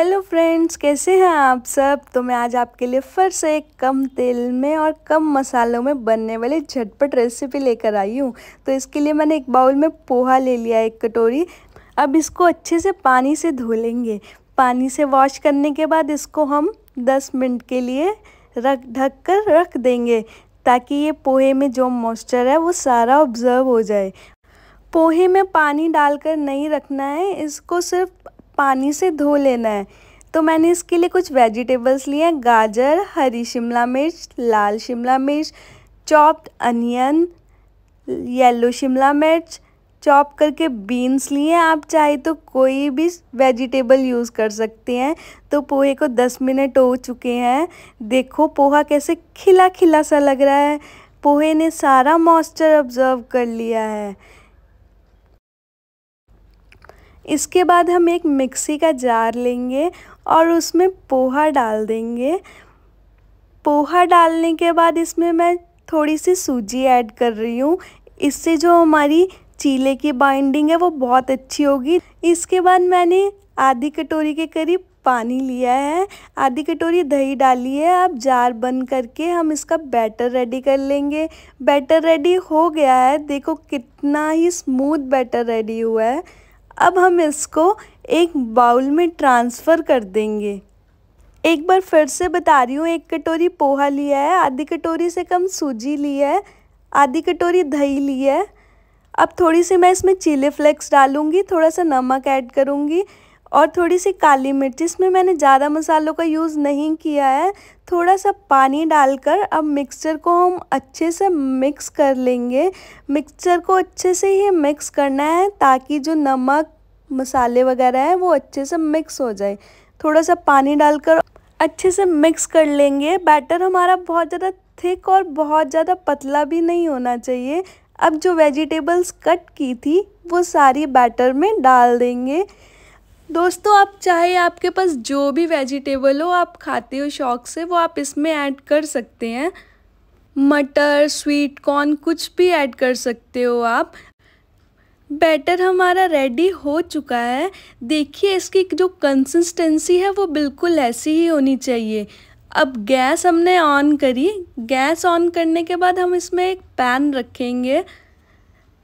hello friends कैसे हैं आप सब तो मैं आज आपके लिए फिर से एक कम तेल में और कम मसालों में बनने वाली झटपट रेसिपी लेकर आई हूँ तो इसके लिए मैंने एक बाउल में पोहा ले लिया एक कटोरी अब इसको अच्छे से पानी से धो लेंगे पानी से वॉश करने के बाद इसको हम 10 मिनट के लिए रख ढक कर रख देंगे ताकि ये पोहे में जो मॉइस्चर है वो सारा ऑब्ज़र्व हो जाए पोहे में पानी डालकर नहीं रखना है इसको सिर्फ पानी से धो लेना है तो मैंने इसके लिए कुछ वेजिटेबल्स लिए हैं गाजर हरी शिमला मिर्च लाल शिमला मिर्च चॉप्ड अनियन येलो शिमला मिर्च चॉप करके बीन्स लिए हैं आप चाहे तो कोई भी वेजिटेबल यूज़ कर सकते हैं तो पोहे को दस मिनट हो चुके हैं देखो पोहा कैसे खिला खिला सा लग रहा है पोहे ने सारा मॉइस्चर ऑब्जर्व कर लिया है इसके बाद हम एक मिक्सी का जार लेंगे और उसमें पोहा डाल देंगे पोहा डालने के बाद इसमें मैं थोड़ी सी सूजी ऐड कर रही हूँ इससे जो हमारी चीले की बाइंडिंग है वो बहुत अच्छी होगी इसके बाद मैंने आधी कटोरी के करीब पानी लिया है आधी कटोरी दही डाली है अब जार बंद करके हम इसका बैटर रेडी कर लेंगे बैटर रेडी हो गया है देखो कितना ही स्मूथ बैटर रेडी हुआ है अब हम इसको एक बाउल में ट्रांसफ़र कर देंगे एक बार फिर से बता रही हूँ एक कटोरी पोहा लिया है आधी कटोरी से कम सूजी लिया है आधी कटोरी दही लिया है अब थोड़ी सी मैं इसमें चिली फ्लेक्स डालूँगी थोड़ा सा नमक ऐड करूँगी और थोड़ी सी काली मिर्च इसमें मैंने ज़्यादा मसालों का यूज़ नहीं किया है थोड़ा सा पानी डालकर अब मिक्सचर को हम अच्छे से मिक्स कर लेंगे मिक्सचर को अच्छे से ही मिक्स करना है ताकि जो नमक मसाले वगैरह हैं वो अच्छे से मिक्स हो जाए थोड़ा सा पानी डालकर अच्छे से मिक्स कर लेंगे बैटर हमारा बहुत ज़्यादा थिक और बहुत ज़्यादा पतला भी नहीं होना चाहिए अब जो वेजिटेबल्स कट की थी वो सारी बैटर में डाल देंगे दोस्तों आप चाहे आपके पास जो भी वेजिटेबल हो आप खाते हो शौक से वो आप इसमें ऐड कर सकते हैं मटर स्वीट कॉर्न कुछ भी ऐड कर सकते हो आप बैटर हमारा रेडी हो चुका है देखिए इसकी जो कंसिस्टेंसी है वो बिल्कुल ऐसी ही होनी चाहिए अब गैस हमने ऑन करी गैस ऑन करने के बाद हम इसमें एक पैन रखेंगे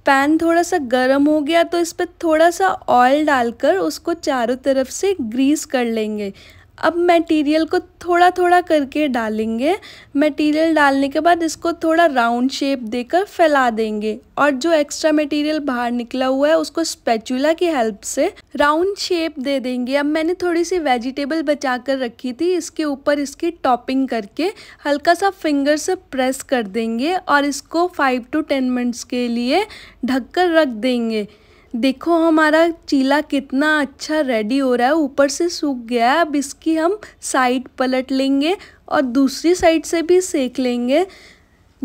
पैन थोड़ा सा गर्म हो गया तो इस पर थोड़ा सा ऑयल डालकर उसको चारों तरफ से ग्रीस कर लेंगे अब मटेरियल को थोड़ा थोड़ा करके डालेंगे मटेरियल डालने के बाद इसको थोड़ा राउंड शेप देकर फैला देंगे और जो एक्स्ट्रा मटेरियल बाहर निकला हुआ है उसको स्पेचुला की हेल्प से राउंड शेप दे देंगे अब मैंने थोड़ी सी वेजिटेबल बचा कर रखी थी इसके ऊपर इसकी टॉपिंग करके हल्का सा फिंगर से प्रेस कर देंगे और इसको फाइव टू टेन मिनट्स के लिए ढककर रख देंगे देखो हमारा चीला कितना अच्छा रेडी हो रहा है ऊपर से सूख गया है अब इसकी हम साइड पलट लेंगे और दूसरी साइड से भी सेक लेंगे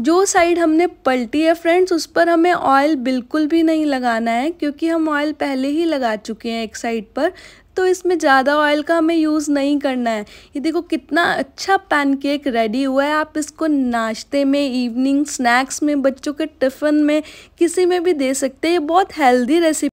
जो साइड हमने पलटी है फ्रेंड्स उस पर हमें ऑयल बिल्कुल भी नहीं लगाना है क्योंकि हम ऑयल पहले ही लगा चुके हैं एक साइड पर तो इसमें ज़्यादा ऑयल का हमें यूज़ नहीं करना है ये देखो कितना अच्छा पैनकेक रेडी हुआ है आप इसको नाश्ते में इवनिंग स्नैक्स में बच्चों के टिफ़िन में किसी में भी दे सकते हैं ये बहुत हेल्दी रेसिपी